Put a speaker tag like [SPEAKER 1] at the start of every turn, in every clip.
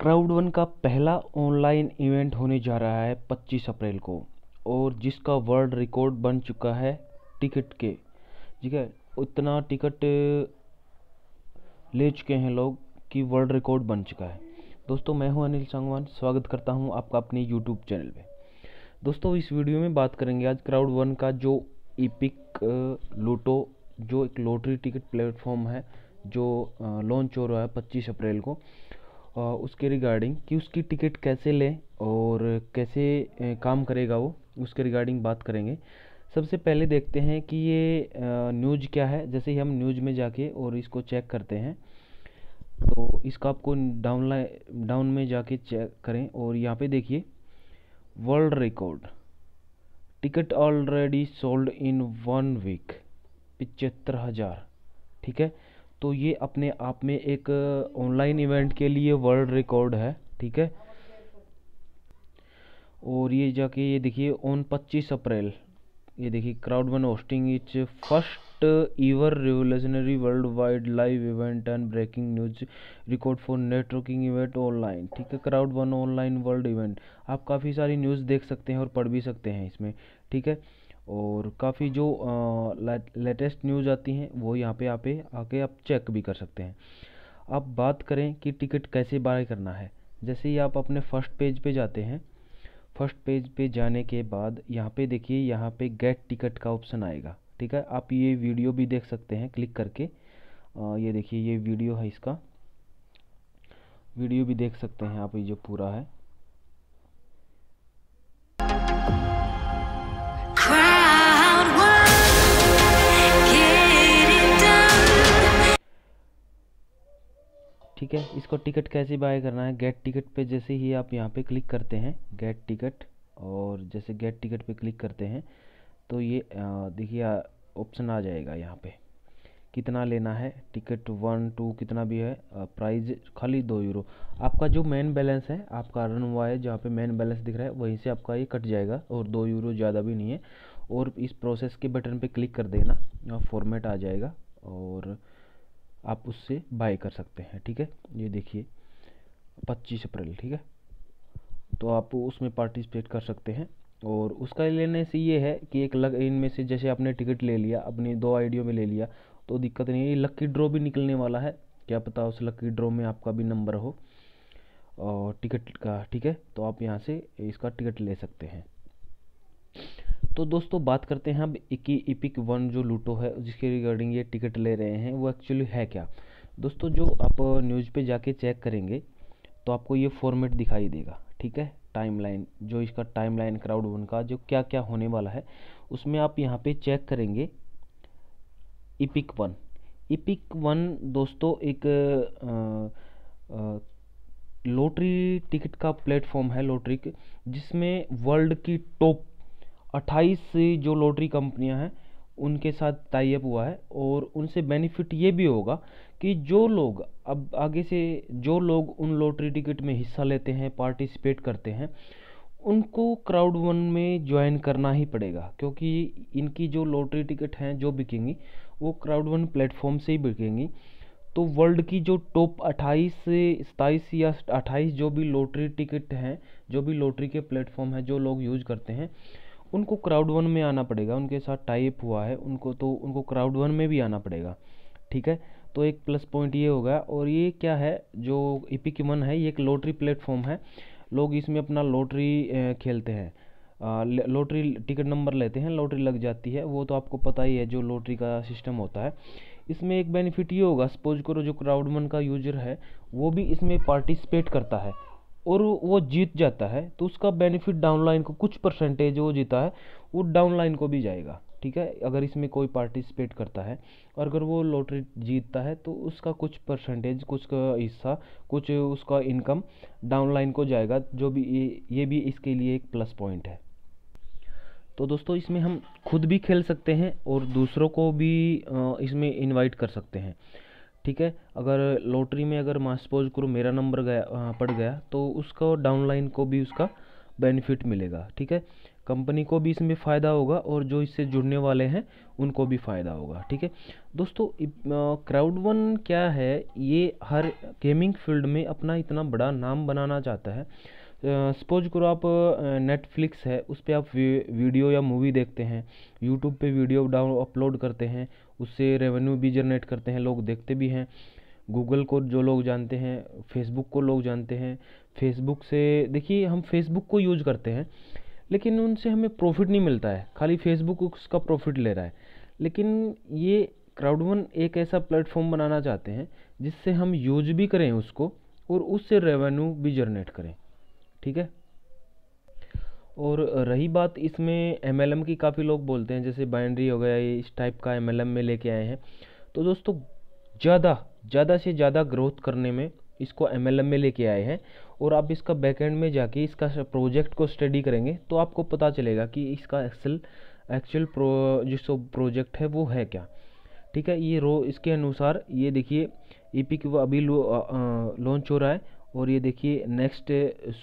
[SPEAKER 1] crowd one का पहला online event होने जा रहा है 25 अप्रैल को और जिसका वर्ल्ड रिकॉर्ड बन चुका है टिकट के ठीक है उतना टिकट ले चुके हैं लोग कि वर्ल्ड रिकॉर्ड बन चुका है दोस्तों मैं हूं अनिल सांगवान स्वागत करता हूं आपका अपने यूट्यूब चैनल पे दोस्तों इस वीडियो में बात करेंगे आज क्राउड वन का जो इपिक लूटो जो एक लॉटरी टिकट प्लेटफॉर्म है जो लॉन्च हो रहा है 25 अप्रैल को उसके रिगार्डिंग कि उसकी टिकट कैसे लें और कैसे काम करेगा वो उसके रिगार्डिंग बात करेंगे सबसे पहले देखते हैं कि ये न्यूज क्या है जैसे ही हम न्यूज में जाके और इसको चेक करते हैं तो इसका आपको डाउनलाइन डाउन में जाके चेक करें और यहाँ पे देखिए world record ticket already sold in one week पिचहत्तर हज़ार ठीक है तो ये अपने आप में एक ऑनलाइन इवेंट के लिए वर्ल्ड रिकॉर्ड है ठीक है और ये जाके ये देखिए ऑन 25 अप्रैल ये देखिए crowd one hosting its first ever revolutionary world wide live event and breaking news record for networking event online ठीक है crowd one online world event आप काफ़ी सारी न्यूज़ देख सकते हैं और पढ़ भी सकते हैं इसमें ठीक है और काफ़ी जो लेटेस्ट न्यूज़ आती हैं वो यहाँ पे आप आके आप चेक भी कर सकते हैं अब बात करें कि टिकट कैसे बाय करना है जैसे ही आप अपने फर्स्ट पेज पे जाते हैं फर्स्ट पेज पे जाने के बाद यहाँ पे देखिए यहाँ पे गेट टिकट का ऑप्शन आएगा ठीक है आप ये वीडियो भी देख सकते हैं क्लिक करके आ, ये देखिए ये वीडियो है इसका वीडियो भी देख सकते हैं आप ये जो पूरा है ठीक है इसको टिकट कैसे बाय करना है गेट टिकट पे जैसे ही आप यहाँ पे क्लिक करते हैं गेट टिकट और जैसे गेट टिकट पे क्लिक करते हैं तो ये देखिए ऑप्शन आ जाएगा यहाँ पे कितना लेना है टिकट वन टू कितना भी है प्राइस खाली दो यूरो आपका जो मेन बैलेंस है आपका रन हुआ है जहाँ पे मेन बैलेंस दिख रहा है वहीं से आपका ये कट जाएगा और दो यूरो ज़्यादा भी नहीं है और इस प्रोसेस के बटन पे क्लिक कर देना फॉर्मेट आ जाएगा और आप उससे बाय कर सकते हैं ठीक है ये देखिए पच्चीस अप्रैल ठीक है तो आप उसमें पार्टिसिपेट कर सकते हैं और उसका लेने से ये है कि एक लग इनमें से जैसे आपने टिकट ले लिया अपनी दो आईडियो में ले लिया तो दिक्कत नहीं है लक्की ड्रॉ भी निकलने वाला है क्या पता उस लक्की ड्रॉ में आपका भी नंबर हो और टिकट का ठीक है तो आप यहाँ से इसका टिकट ले सकते हैं तो दोस्तों बात करते हैं अब इकी इपिक वन जो लूटो है जिसके रिगार्डिंग ये टिकट ले रहे हैं वो एक्चुअली है क्या दोस्तों जो आप न्यूज़ पे जाके चेक करेंगे तो आपको ये फॉर्मेट दिखाई देगा ठीक है टाइमलाइन जो इसका टाइमलाइन क्राउड वन का जो क्या क्या होने वाला है उसमें आप यहाँ पे चेक करेंगे इपिक वन इपिक वन दोस्तों एक आ, आ, लॉटरी टिकट का प्लेटफॉर्म है लॉटरी जिसमें वर्ल्ड की टॉप अट्ठाईस जो लॉटरी कंपनियां हैं उनके साथ टाइप हुआ है और उनसे बेनिफिट ये भी होगा कि जो लोग अब आगे से जो लोग उन लॉटरी टिकट में हिस्सा लेते हैं पार्टिसिपेट करते हैं उनको क्राउड वन में ज्वाइन करना ही पड़ेगा क्योंकि इनकी जो लॉटरी टिकट हैं जो बिकेंगी वो क्राउड वन प्लेटफॉर्म से ही बिकेंगी तो वर्ल्ड की जो टॉप 28 से सताईस या अट्ठाईस जो भी लॉटरी टिकट हैं जो भी लॉटरी के प्लेटफॉर्म हैं जो लोग यूज करते हैं उनको क्राउड वन में आना पड़ेगा उनके साथ टाइप हुआ है उनको तो उनको क्राउड वन में भी आना पड़ेगा ठीक है तो एक प्लस पॉइंट ये होगा और ये क्या है जो इपिक वन है ये एक लॉटरी प्लेटफॉर्म है लोग इसमें अपना लॉटरी खेलते हैं लॉटरी टिकट नंबर लेते हैं लॉटरी लग जाती है वो तो आपको पता ही है जो लॉटरी का सिस्टम होता है इसमें एक बेनिफिट ये होगा सपोज करो जो क्राउड वन का यूजर है वो भी इसमें पार्टिसिपेट करता है और वो जीत जाता है तो उसका बेनिफिट डाउनलाइन को कुछ परसेंटेज वो जीता है वो डाउनलाइन को भी जाएगा ठीक है अगर इसमें कोई पार्टिसिपेट करता है और अगर वो लॉटरी जीतता है तो उसका कुछ परसेंटेज कुछ का हिस्सा कुछ उसका इनकम डाउनलाइन को जाएगा जो भी ये, ये भी इसके लिए एक प्लस पॉइंट है तो दोस्तों इसमें हम खुद भी खेल सकते हैं और दूसरों को भी इसमें इनवाइट कर सकते हैं ठीक है अगर लॉटरी में अगर मास सपोज करो मेरा नंबर गया पड़ गया तो उसको डाउनलाइन को भी उसका बेनिफिट मिलेगा ठीक है कंपनी को भी इसमें फ़ायदा होगा और जो इससे जुड़ने वाले हैं उनको भी फ़ायदा होगा ठीक है दोस्तों क्राउड वन क्या है ये हर गेमिंग फील्ड में अपना इतना बड़ा नाम बनाना चाहता है सपोज करो आप नेटफ्लिक्स है उस पर आप वीडियो या मूवी देखते हैं यूट्यूब पे वीडियो डाउन अपलोड करते हैं उससे रेवेन्यू भी जनरेट करते हैं लोग देखते भी हैं गूगल को जो लोग जानते हैं फेसबुक को लोग जानते हैं फेसबुक से देखिए हम फेसबुक को यूज करते हैं लेकिन उनसे हमें प्रॉफिट नहीं मिलता है खाली फेसबुक उसका प्रॉफिट ले रहा है लेकिन ये क्राउडवन एक ऐसा प्लेटफॉर्म बनाना चाहते हैं जिससे हम यूज भी करें उसको और उससे रेवेन्यू भी जनरेट करें ठीक है और रही बात इसमें एम की काफ़ी लोग बोलते हैं जैसे बाइंड्री हो गया इस टाइप का एम में लेके आए हैं तो दोस्तों ज़्यादा ज़्यादा से ज़्यादा ग्रोथ करने में इसको एम में लेके आए हैं और आप इसका बैकएंड में जाके इसका प्रोजेक्ट को स्टडी करेंगे तो आपको पता चलेगा कि इसका एक्सल एक्चुअल प्रो जो प्रोजेक्ट है वो है क्या ठीक है ये रो इसके अनुसार ये देखिए ई e पी अभी लॉन्च हो रहा है और ये देखिए नेक्स्ट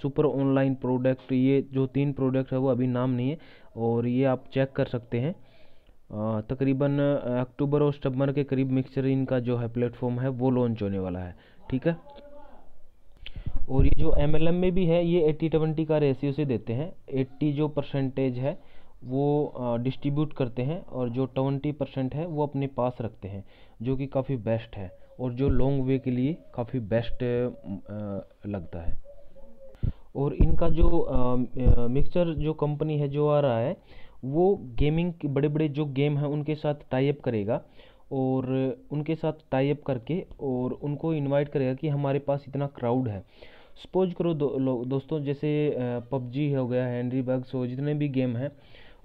[SPEAKER 1] सुपर ऑनलाइन प्रोडक्ट ये जो तीन प्रोडक्ट है वो अभी नाम नहीं है और ये आप चेक कर सकते हैं तकरीबन अक्टूबर और सितंबर के करीब मिक्सचर इनका जो है प्लेटफॉर्म है वो लॉन्च होने वाला है ठीक है और ये जो एम में भी है ये एट्टी ट्वेंटी का रेशियो से देते हैं एट्टी जो परसेंटेज है वो डिस्ट्रीब्यूट करते हैं और जो ट्वेंटी परसेंट है वो अपने पास रखते हैं जो कि काफ़ी बेस्ट है और जो लॉन्ग वे के लिए काफ़ी बेस्ट लगता है और इनका जो मिक्सचर जो कंपनी है जो आ रहा है वो गेमिंग के बड़े बड़े जो गेम हैं उनके साथ टाइप करेगा और उनके साथ टाइप करके और उनको इनवाइट करेगा कि हमारे पास इतना क्राउड है सपोज करो दो, दोस्तों जैसे पबजी हो गया हैंडी बग्स हो जितने भी गेम हैं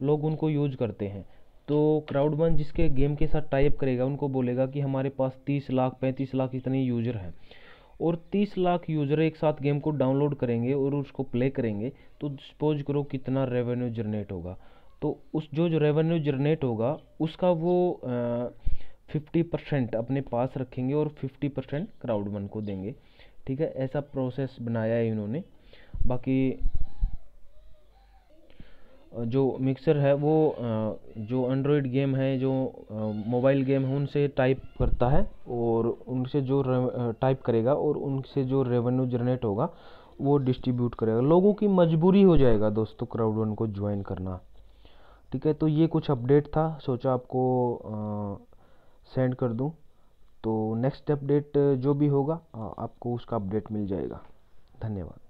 [SPEAKER 1] लोग उनको यूज करते हैं तो क्राउड वन जिसके गेम के साथ टाइप करेगा उनको बोलेगा कि हमारे पास तीस लाख पैंतीस लाख इतने यूज़र हैं और तीस लाख यूज़र एक साथ गेम को डाउनलोड करेंगे और उसको प्ले करेंगे तो सपोज करो कितना रेवेन्यू जनरेट होगा तो उस जो जो रेवेन्यू जनरेट होगा उसका वो फिफ्टी परसेंट अपने पास रखेंगे और फिफ्टी परसेंट क्राउड वन को देंगे ठीक है ऐसा प्रोसेस बनाया है इन्होंने बाकी जो मिक्सर है वो जो एंड्रॉयड गेम है जो मोबाइल गेम है उनसे टाइप करता है और उनसे जो टाइप करेगा और उनसे जो रेवेन्यू जनरेट होगा वो डिस्ट्रीब्यूट करेगा लोगों की मजबूरी हो जाएगा दोस्तों क्राउड वन को ज्वाइन करना ठीक है तो ये कुछ अपडेट था सोचा आपको सेंड कर दूँ तो नेक्स्ट अपडेट जो भी होगा आपको उसका अपडेट मिल जाएगा धन्यवाद